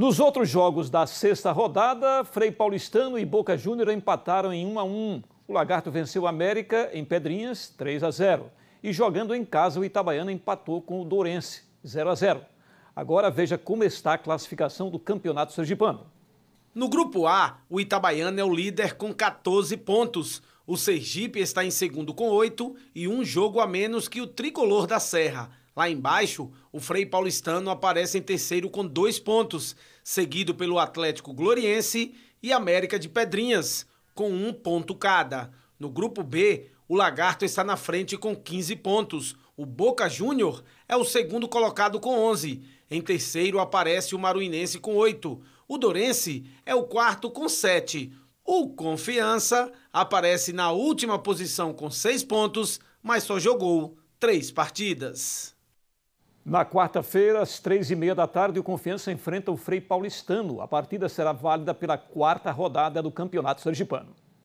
Nos outros jogos da sexta rodada, Frei Paulistano e Boca Júnior empataram em 1 a 1. O Lagarto venceu a América em Pedrinhas 3 a 0 e jogando em casa o Itabaiana empatou com o Dourense 0 a 0. Agora veja como está a classificação do Campeonato Sergipano. No grupo A, o Itabaiana é o líder com 14 pontos. O Sergipe está em segundo com 8 e um jogo a menos que o Tricolor da Serra. Lá embaixo, o Frei Paulistano aparece em terceiro com dois pontos, seguido pelo Atlético Gloriense e América de Pedrinhas, com um ponto cada. No grupo B, o Lagarto está na frente com 15 pontos. O Boca Júnior é o segundo colocado com 11. Em terceiro aparece o Maruinense com 8. O Dorense é o quarto com 7. O Confiança aparece na última posição com 6 pontos, mas só jogou três partidas. Na quarta-feira, às três e meia da tarde, o Confiança enfrenta o Frei Paulistano. A partida será válida pela quarta rodada do Campeonato Sergipano.